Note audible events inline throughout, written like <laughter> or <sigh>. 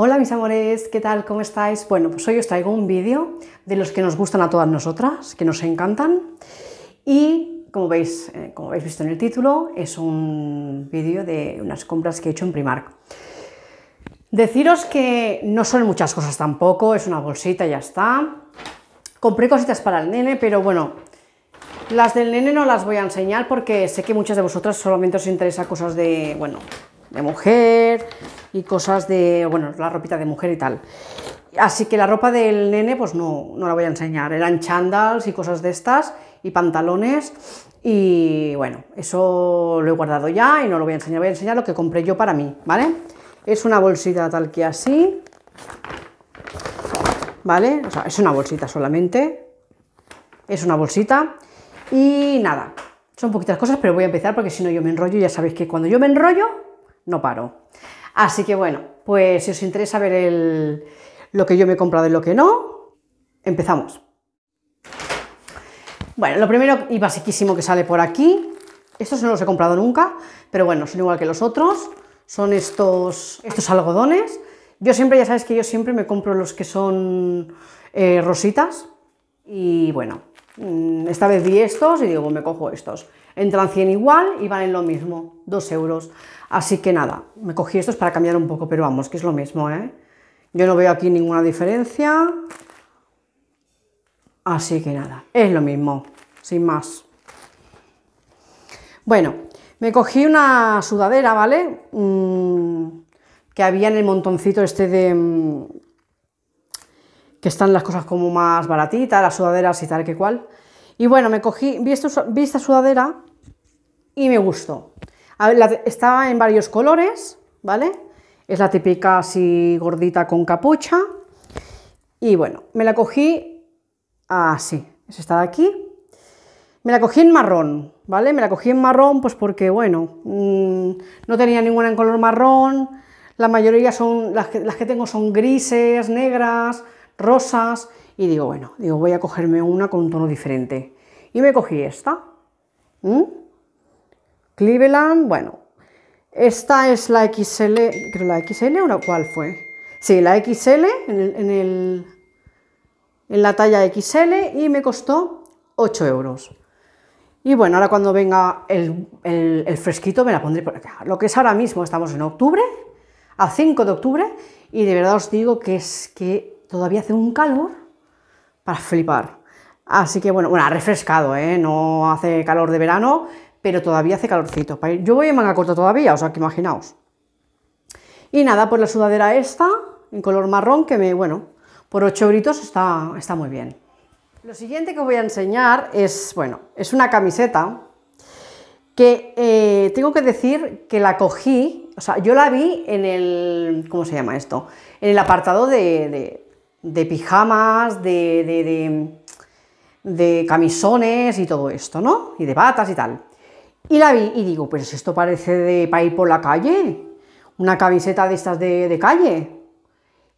Hola mis amores, ¿qué tal? ¿Cómo estáis? Bueno, pues hoy os traigo un vídeo de los que nos gustan a todas nosotras, que nos encantan. Y como veis, eh, como habéis visto en el título, es un vídeo de unas compras que he hecho en Primark. Deciros que no son muchas cosas tampoco, es una bolsita y ya está. Compré cositas para el nene, pero bueno, las del nene no las voy a enseñar porque sé que muchas de vosotras solamente os interesa cosas de, bueno, de mujer y cosas de, bueno, la ropita de mujer y tal. Así que la ropa del nene, pues no, la voy a enseñar. Eran chandals y cosas de estas, y pantalones, y bueno, eso lo he guardado ya y no lo voy a enseñar. Voy a enseñar lo que compré yo para mí, ¿vale? Es una bolsita tal que así, ¿vale? O sea, es una bolsita solamente, es una bolsita, y nada, son poquitas cosas, pero voy a empezar porque si no yo me enrollo, ya sabéis que cuando yo me enrollo, no paro. Así que bueno, pues si os interesa ver el, lo que yo me he comprado y lo que no, empezamos. Bueno, lo primero y basiquísimo que sale por aquí, estos no los he comprado nunca, pero bueno, son igual que los otros, son estos, estos algodones. Yo siempre, ya sabéis que yo siempre me compro los que son eh, rositas y bueno, mm, esta vez vi estos y digo, pues me cojo estos entran 100 igual y valen lo mismo, 2 euros. Así que nada, me cogí estos para cambiar un poco, pero vamos, que es lo mismo, ¿eh? Yo no veo aquí ninguna diferencia. Así que nada, es lo mismo, sin más. Bueno, me cogí una sudadera, ¿vale? Mm, que había en el montoncito este de... Mm, que están las cosas como más baratitas, las sudaderas y tal que cual. Y bueno, me cogí, vi esta sudadera y me gustó. está en varios colores, ¿vale? Es la típica así gordita con capucha. Y bueno, me la cogí así, es esta de aquí. Me la cogí en marrón, ¿vale? Me la cogí en marrón pues porque, bueno, mm, no tenía ninguna en color marrón. La mayoría son, las que, tengo son grises, negras, rosas. Y digo, bueno, digo, voy a cogerme una con un tono diferente. Y me cogí esta. Cleveland, bueno, esta es la XL, creo la XL o cuál fue. Sí, la XL en, el, en, la talla XL y me costó 8 euros. Y bueno, ahora cuando venga el, el, fresquito me la pondré por acá. Lo que es ahora mismo, estamos en octubre, a 5 de octubre, y de verdad os digo que es que todavía hace un calor para flipar. Así que bueno, bueno, ha refrescado, ¿eh? no hace calor de verano, pero todavía hace calorcito. Yo voy a manga corta todavía, o sea que imaginaos. Y nada, pues la sudadera esta, en color marrón, que me, bueno, por 8 gritos está, está muy bien. Lo siguiente que voy a enseñar es, bueno, es una camiseta que eh, tengo que decir que la cogí, o sea, yo la vi en el, ¿cómo se llama esto? En el apartado de, pijamas, de, de camisones y todo esto, ¿no? Y de batas y tal. Y la vi y digo, pues esto parece de para ir por la calle, una camiseta de estas de, calle.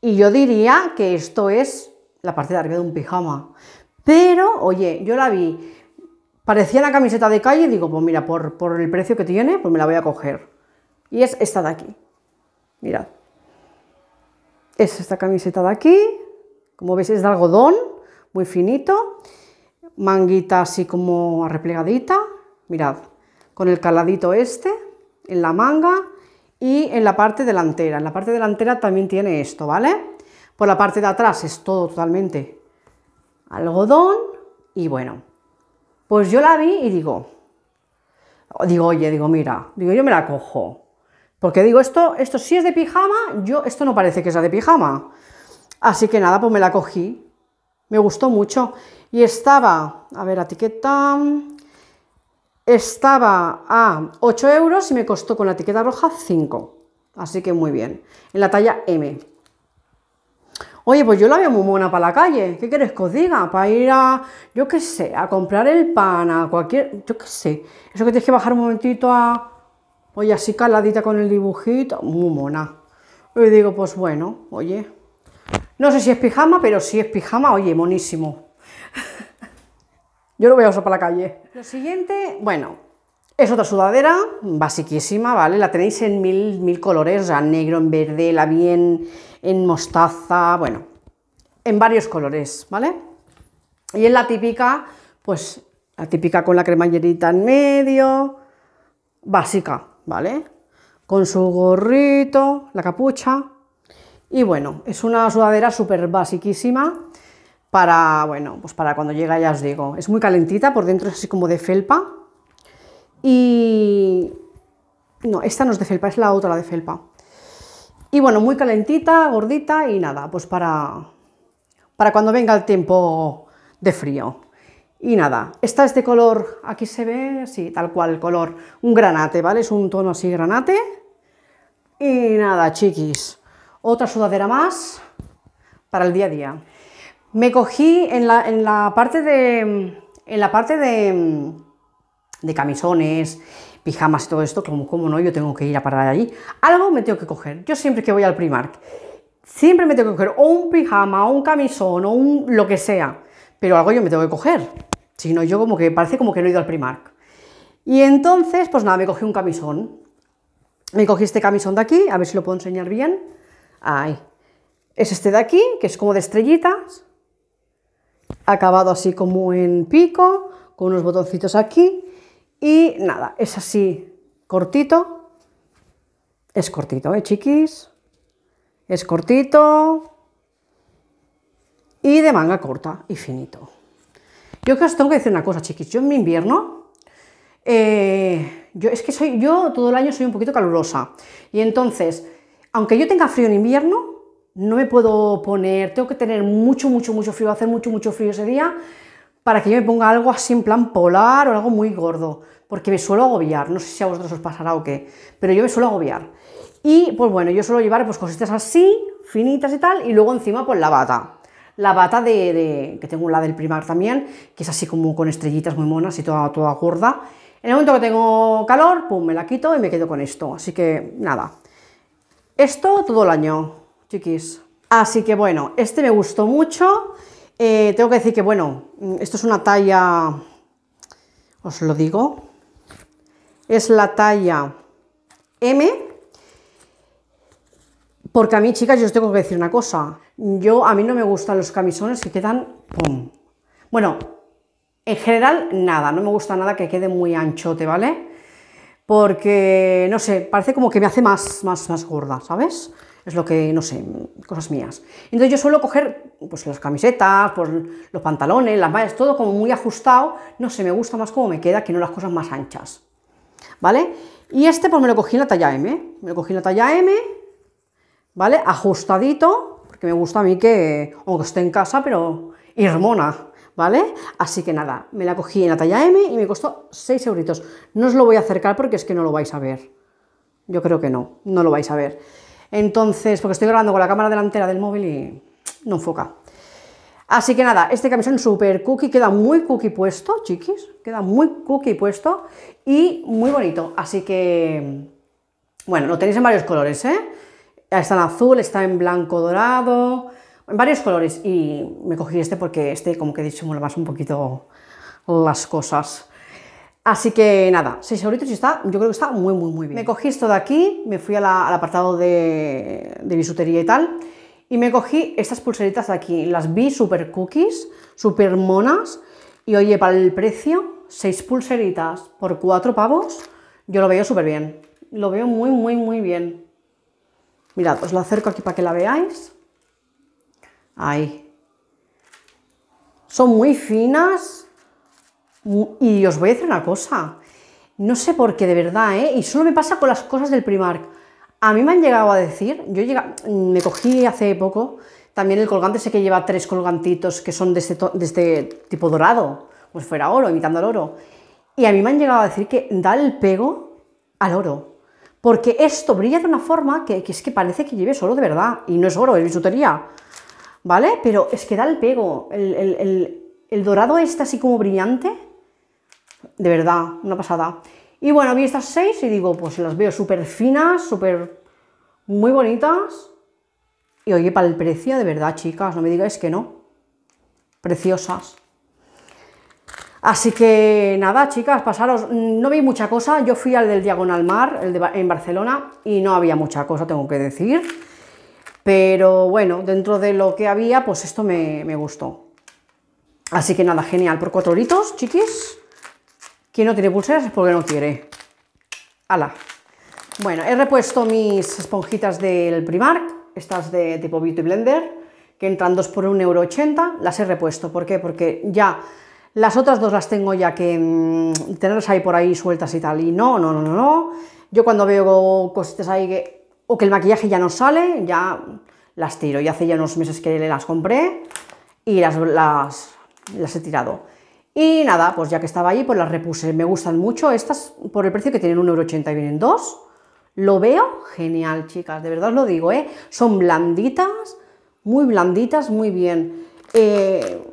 Y yo diría que esto es la parte de arriba de un pijama. Pero, oye, yo la vi, parecía una camiseta de calle, y digo, pues mira, por, por el precio que tiene, pues me la voy a coger. Y es esta de aquí. Mirad. Es esta camiseta de aquí. Como veis, es de algodón, muy finito. Manguita así como arreplegadita, Mirad con el caladito este en la manga y en la parte delantera. En la parte delantera también tiene esto, ¿vale? Por la parte de atrás es todo totalmente algodón y bueno, pues yo la vi y digo, digo, oye, digo, mira, digo, yo me la cojo. Porque digo, esto, esto sí es de pijama, yo, esto no parece que sea de pijama. Así que nada, pues me la cogí. Me gustó mucho. Y estaba, a ver, etiqueta, estaba a 8 euros y me costó con la etiqueta roja 5. Así que muy bien. En la talla M. Oye, pues yo la veo muy mona para la calle. ¿Qué quieres que os diga? Para ir a, yo qué sé, a comprar el pan, a cualquier, yo qué sé. Eso que tienes que bajar un momentito a, oye, así caladita con el dibujito. Muy mona. Y digo, pues bueno, oye. No sé si es pijama, pero si es pijama, oye, monísimo. <laughs> Yo lo voy a usar para la calle. Lo siguiente, bueno, es otra sudadera, basiquísima, ¿vale? La tenéis en mil, mil colores, o sea, negro, en verde, la bien, en mostaza, bueno, en varios colores, ¿vale? Y es la típica, pues, la típica con la cremallerita en medio, básica, ¿vale? Con su gorrito, la capucha. Y bueno, es una sudadera súper basiquísima para, bueno, pues para cuando llega ya os digo. Es muy calentita, por dentro es así como de felpa. Y... No, esta no es de felpa, es la otra la de felpa. Y bueno, muy calentita, gordita y nada, pues para, para cuando venga el tiempo de frío. Y nada, esta es de color, aquí se ve, sí, tal cual, color, un granate, ¿vale? Es un tono así granate. Y nada, chiquis, otra sudadera más para el día a día. Me cogí en la, parte de. En la parte de, de camisones, pijamas y todo esto, como, como no, yo tengo que ir a parar allí. Algo me tengo que coger. Yo siempre que voy al Primark, siempre me tengo que coger o un pijama, o un camisón, o un lo que sea. Pero algo yo me tengo que coger. Si no, yo como que parece como que no he ido al Primark. Y entonces, pues nada, me cogí un camisón. Me cogí este camisón de aquí, a ver si lo puedo enseñar bien. Ahí. Es este de aquí, que es como de estrellitas acabado así como en pico, con unos botoncitos aquí y nada, es así cortito, es cortito, ¿eh, chiquis? Es cortito y de manga corta y finito. Yo que os tengo que decir una cosa, chiquis, yo en mi invierno, eh, yo es que soy, yo todo el año soy un poquito calurosa y entonces, aunque yo tenga frío en invierno, no me puedo poner, tengo que tener mucho, mucho, mucho frío, hacer mucho, mucho frío ese día para que yo me ponga algo así en plan polar o algo muy gordo, porque me suelo agobiar, no sé si a vosotros os pasará o qué, pero yo me suelo agobiar. Y pues bueno, yo suelo llevar pues cositas así, finitas y tal, y luego encima pues la bata. La bata de, que tengo la del primar también, que es así como con estrellitas muy monas y toda, toda gorda. En el momento que tengo calor, pum, me la quito y me quedo con esto. Así que nada, esto todo el año chiquis. Así que bueno, este me gustó mucho. Eh, tengo que decir que bueno, mm, esto es una talla, os lo digo, es la talla M. Porque a mí, chicas, yo os tengo que decir una cosa. Yo, a mí no me gustan los camisones que quedan pum. Bueno, en general, nada. No me gusta nada que quede muy anchote, ¿vale? Porque, no sé, parece como que me hace más, más, más gorda, ¿sabes? es lo que, no sé, cosas mías. Entonces yo suelo coger pues las camisetas, pues, los pantalones, las mallas, todo como muy ajustado, no sé, me gusta más cómo me queda que no las cosas más anchas, ¿vale? Y este pues me lo cogí en la talla M, me lo cogí en la talla M, ¿vale? Ajustadito, porque me gusta a mí que, aunque esté en casa, pero irmona, ¿vale? Así que nada, me la cogí en la talla M y me costó 6 euritos. No os lo voy a acercar porque es que no lo vais a ver. Yo creo que no, no lo vais a ver. Entonces, porque estoy grabando con la cámara delantera del móvil y no enfoca. Así que nada, este camisón super cookie, queda muy cookie puesto, chiquis, queda muy cookie puesto y muy bonito. Así que, bueno, lo tenéis en varios colores, ¿eh? Está en azul, está en blanco dorado, en varios colores. Y me cogí este porque este, como que he dicho, más un poquito las cosas. Así que nada, 6 euros y está, yo creo que está muy, muy, muy bien. Me cogí esto de aquí, me fui al apartado de, bisutería y tal, y me cogí estas pulseritas de aquí. Las vi super cookies, super monas, y oye, para el precio, 6 pulseritas por 4 pavos, yo lo veo súper bien. Lo veo muy, muy, muy bien. Mirad, os lo acerco aquí para que la veáis. Ahí. Son muy finas, y, os voy a decir una cosa, no sé por qué de verdad, ¿eh? y solo me pasa con las cosas del Primark. A mí me han llegado a decir, yo llega, mm, me cogí hace poco también el colgante, sé que lleva tres colgantitos que son de este, este tipo dorado, pues fuera oro, imitando al oro. Y a mí me han llegado a decir que da el pego al oro. Porque esto brilla de una forma que, es que parece que lleves oro de verdad. Y no es oro, es bisutería. ¿Vale? Pero es que da el pego. El, dorado está así como brillante de verdad, una pasada. Y bueno, vi estas seis y digo, pues las veo súper finas, súper muy bonitas. Y oye, para el precio, de verdad, chicas, no me digáis que no. Preciosas. Así que nada, chicas, pasaros. No vi mucha cosa. Yo fui al del Diagonal Mar, el de en Barcelona, y no había mucha cosa, tengo que decir. Pero bueno, dentro de lo que había, pues esto me, me gustó. Así que nada, genial. Por cuatro horitos, chiquis. Quien no tiene pulseras es porque no quiere. ¡Hala! Bueno, he repuesto mis esponjitas del Primark, estas de tipo Beauty Blender, que entran dos por 1,80€, las he repuesto. ¿Por qué? Porque ya las otras dos las tengo ya que mm, tenerlas ahí por ahí sueltas y tal. Y no, no, no, no, no. Yo cuando veo cositas ahí que, o que el maquillaje ya no sale, ya las tiro. Y hace ya unos meses que las compré y las, las he tirado. Y nada, pues ya que estaba ahí, pues las repuse. Me gustan mucho. Estas, por el precio que tienen, 1,80€ y vienen dos. Lo veo genial, chicas. De verdad os lo digo, ¿eh? Son blanditas, muy blanditas, muy bien. Eh,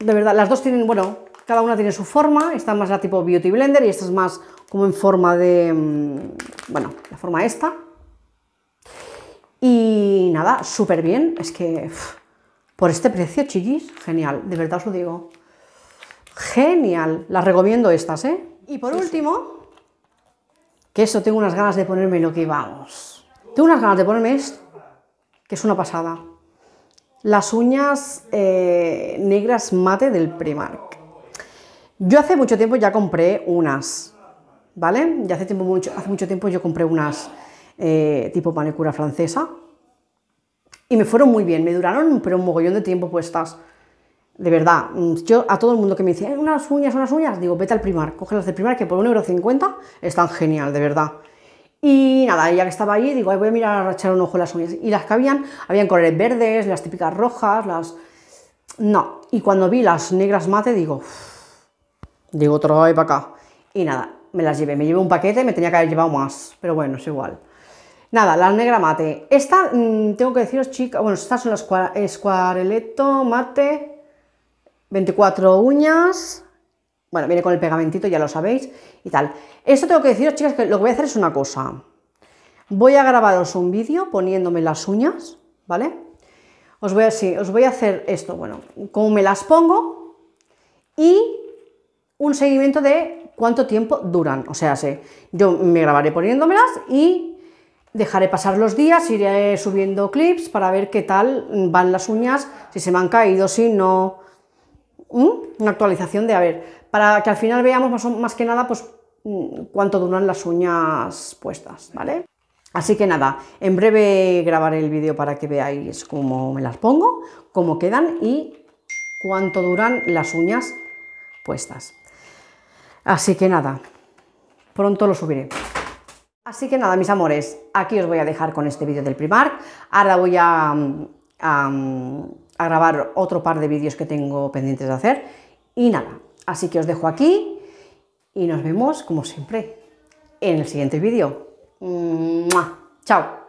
de verdad, las dos tienen, bueno, cada una tiene su forma. Esta es más la tipo Beauty Blender y esta es más como en forma de, mm, bueno, la forma esta. Y nada, súper bien. Es que, por este precio, chiquis, genial. De verdad os lo digo. Genial, las recomiendo estas, ¿eh? Y por último, que eso, tengo unas ganas de ponerme lo que vamos. Tengo unas ganas de ponerme esto, que es una pasada. Las uñas eh, negras mate del Primark. Yo hace mucho tiempo ya compré unas, ¿vale? Ya hace, tiempo mucho, hace mucho tiempo yo compré unas eh, tipo manicura francesa, y me fueron muy bien, me duraron pero un mogollón de tiempo puestas. De verdad, mm, yo a todo el mundo que me dice, eh, unas uñas, unas uñas, digo, vete al primar, coge las del primar que por 1,50€ están genial, de verdad. Y nada, ya que estaba ahí, digo, voy a mirar a echar un ojo las uñas. Y las que habían, habían colores verdes, las típicas rojas, las. No. Y cuando vi las negras mate, digo, digo digo, trae para acá. Y nada, me las llevé. Me llevé un paquete, me tenía que haber llevado más, pero bueno, es igual. Nada, las negras mate. Esta, mm, tengo que deciros, chicas bueno, estas son las escuareleto, mate, 24 uñas, bueno, viene con el pegamentito, ya lo sabéis, y tal. Esto tengo que deciros, chicas, que lo que voy a hacer es una cosa. Voy a grabaros un vídeo poniéndome las uñas, ¿vale? Os voy a, os voy a hacer esto, bueno, cómo me las pongo y un seguimiento de cuánto tiempo duran. O sea, sé yo me grabaré poniéndomelas y dejaré pasar los días, iré subiendo clips para ver qué tal van las uñas, si se me han caído, si no, una actualización de, a ver, para que al final veamos más, que nada, pues, mm, cuánto duran las uñas puestas, ¿vale? Así que nada, en breve grabaré el vídeo para que veáis cómo me las pongo, cómo quedan y cuánto duran las uñas puestas. Así que nada, pronto lo subiré. Así que nada, mis amores, aquí os voy a dejar con este vídeo del Primark. Ahora voy a, mm, mm, grabar otro par de vídeos que tengo pendientes de hacer. Y nada, así que os dejo aquí y nos vemos como siempre en el siguiente vídeo. ¡Chao!